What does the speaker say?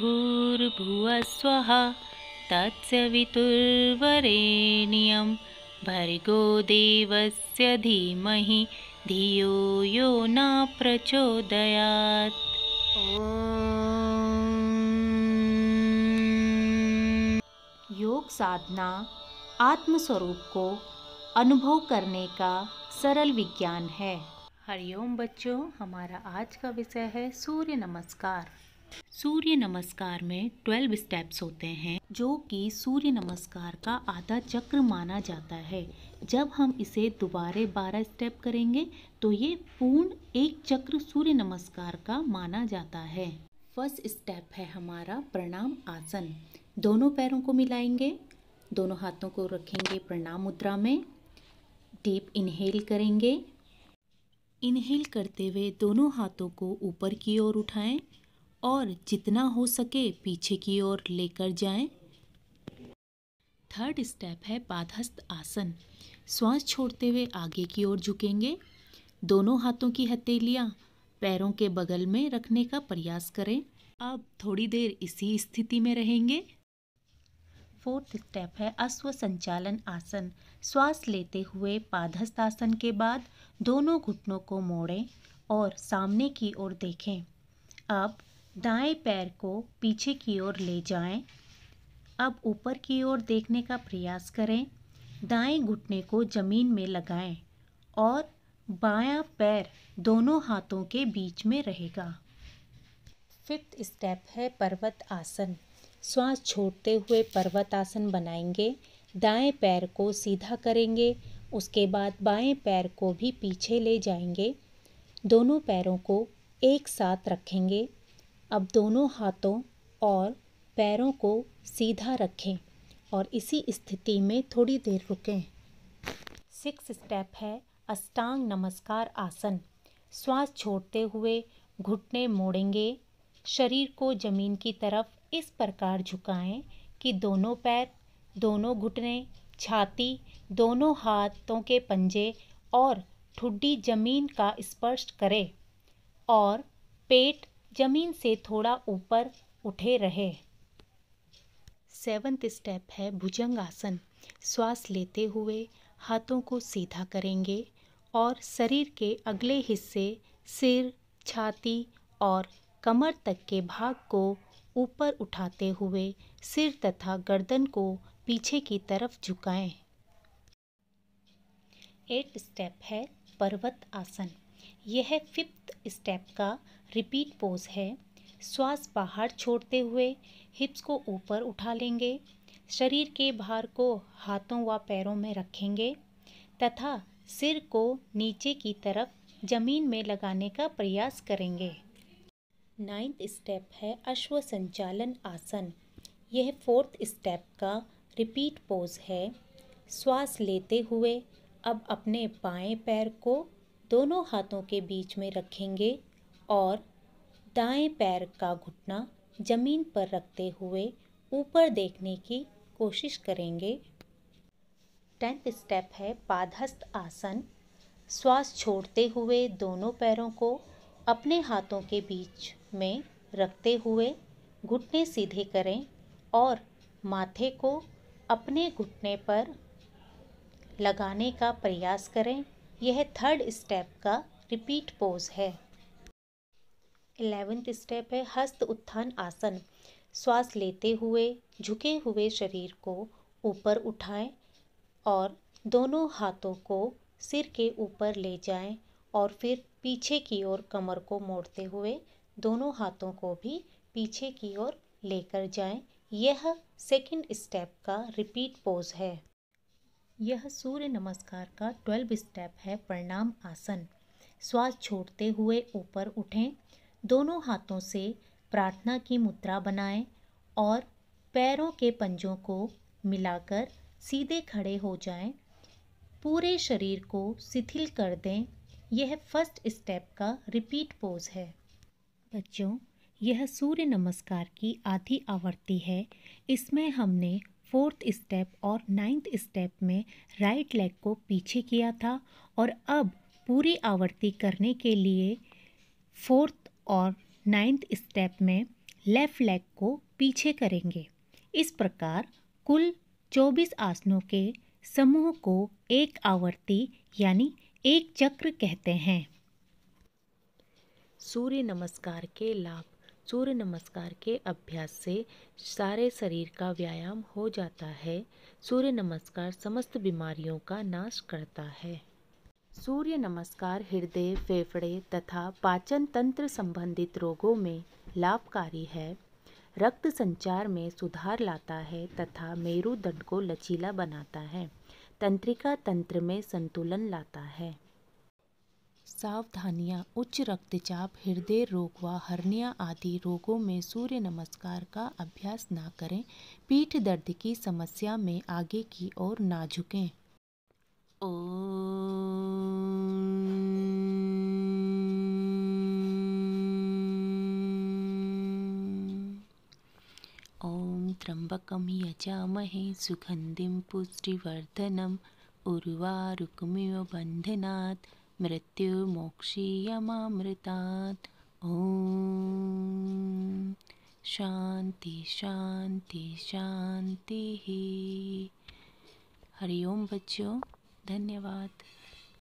भूर्भुवस्व स्वः भर्गो देवस्य धीमहि धियो यो न प्रचोदयात् योग साधना आत्मस्वरूप को अनुभव करने का सरल विज्ञान है हरिओम बच्चों हमारा आज का विषय है सूर्य नमस्कार सूर्य नमस्कार में ट्वेल्व स्टेप्स होते हैं जो कि सूर्य नमस्कार का आधा चक्र माना जाता है जब हम इसे दोबारे बारह स्टेप करेंगे तो ये पूर्ण एक चक्र सूर्य नमस्कार का माना जाता है फर्स्ट स्टेप है हमारा प्रणाम आसन दोनों पैरों को मिलाएंगे दोनों हाथों को रखेंगे प्रणाम मुद्रा में डीप इनहेल करेंगे इनहेल करते हुए दोनों हाथों को ऊपर की ओर उठाएं और जितना हो सके पीछे की ओर लेकर जाएं। थर्ड स्टेप है पादहस्त आसन श्वास छोड़ते हुए आगे की ओर झुकेंगे दोनों हाथों की हथेलियाँ पैरों के बगल में रखने का प्रयास करें अब थोड़ी देर इसी स्थिति में रहेंगे फोर्थ स्टेप है अश्व संचालन आसन श्वास लेते हुए पादहस्त आसन के बाद दोनों घुटनों को मोड़ें और सामने की ओर देखें अब दाएं पैर को पीछे की ओर ले जाएं। अब ऊपर की ओर देखने का प्रयास करें दाएं घुटने को ज़मीन में लगाएं और बायां पैर दोनों हाथों के बीच में रहेगा फिफ्थ स्टेप है पर्वत आसन श्वास छोड़ते हुए पर्वत आसन बनाएंगे दाएं पैर को सीधा करेंगे उसके बाद बाएं पैर को भी पीछे ले जाएंगे दोनों पैरों को एक साथ रखेंगे अब दोनों हाथों और पैरों को सीधा रखें और इसी स्थिति में थोड़ी देर रुकें सिक्स स्टेप है अष्टांग नमस्कार आसन श्वास छोड़ते हुए घुटने मोड़ेंगे शरीर को जमीन की तरफ इस प्रकार झुकाएं कि दोनों पैर दोनों घुटने छाती दोनों हाथों के पंजे और ठुड्डी जमीन का स्पर्श करें और पेट जमीन से थोड़ा ऊपर उठे रहे सेवन्थ स्टेप है भुजंग आसन श्वास लेते हुए हाथों को सीधा करेंगे और शरीर के अगले हिस्से सिर छाती और कमर तक के भाग को ऊपर उठाते हुए सिर तथा गर्दन को पीछे की तरफ झुकाएं। एट स्टेप है पर्वत आसन यह फिफ्थ स्टेप का रिपीट पोज है श्वास बाहर छोड़ते हुए हिप्स को ऊपर उठा लेंगे शरीर के भार को हाथों व पैरों में रखेंगे तथा सिर को नीचे की तरफ जमीन में लगाने का प्रयास करेंगे नाइन्थ स्टेप है अश्व संचालन आसन यह फोर्थ स्टेप का रिपीट पोज है श्वास लेते हुए अब अपने बाएं पैर को दोनों हाथों के बीच में रखेंगे और दाएं पैर का घुटना ज़मीन पर रखते हुए ऊपर देखने की कोशिश करेंगे टेंथ स्टेप है पादहस्त आसन श्वास छोड़ते हुए दोनों पैरों को अपने हाथों के बीच में रखते हुए घुटने सीधे करें और माथे को अपने घुटने पर लगाने का प्रयास करें यह थर्ड स्टेप का रिपीट पोज है एलेवेंथ स्टेप है हस्त उत्थान आसन श्वास लेते हुए झुके हुए शरीर को ऊपर उठाएं और दोनों हाथों को सिर के ऊपर ले जाएं और फिर पीछे की ओर कमर को मोड़ते हुए दोनों हाथों को भी पीछे की ओर लेकर जाएं यह सेकंड स्टेप का रिपीट पोज है यह सूर्य नमस्कार का ट्वेल्व स्टेप है प्रणाम आसन श्वास छोड़ते हुए ऊपर उठें दोनों हाथों से प्रार्थना की मुद्रा बनाएं और पैरों के पंजों को मिलाकर सीधे खड़े हो जाएं। पूरे शरीर को शिथिल कर दें यह फर्स्ट स्टेप का रिपीट पोज है बच्चों यह सूर्य नमस्कार की आधी आवृत्ति है इसमें हमने फोर्थ स्टेप और नाइन्थ स्टेप में राइट लेग को पीछे किया था और अब पूरी आवर्ती करने के लिए फोर्थ और नाइन्थ स्टेप में लेफ़्ट लेग को पीछे करेंगे इस प्रकार कुल 24 आसनों के समूह को एक आवर्ती यानी एक चक्र कहते हैं सूर्य नमस्कार के लाभ सूर्य नमस्कार के अभ्यास से सारे शरीर का व्यायाम हो जाता है सूर्य नमस्कार समस्त बीमारियों का नाश करता है सूर्य नमस्कार हृदय फेफड़े तथा पाचन तंत्र संबंधित रोगों में लाभकारी है रक्त संचार में सुधार लाता है तथा मेरुदंड को लचीला बनाता है तंत्रिका तंत्र में संतुलन लाता है सावधानियाँ उच्च रक्तचाप हृदय रोग व हर्निया आदि रोगों में सूर्य नमस्कार का अभ्यास ना करें पीठ दर्द की समस्या में आगे की ओर ना झुकें ओ ॐ यजामहे सुगंधि पुष्टिवर्धनम् उर्वारुकमिव बन्धनात् मृत्युमोक्षीयमामृतात् ॐ शान्ति शान्ति शान्तिः हरि ओम बच्चों धन्यवाद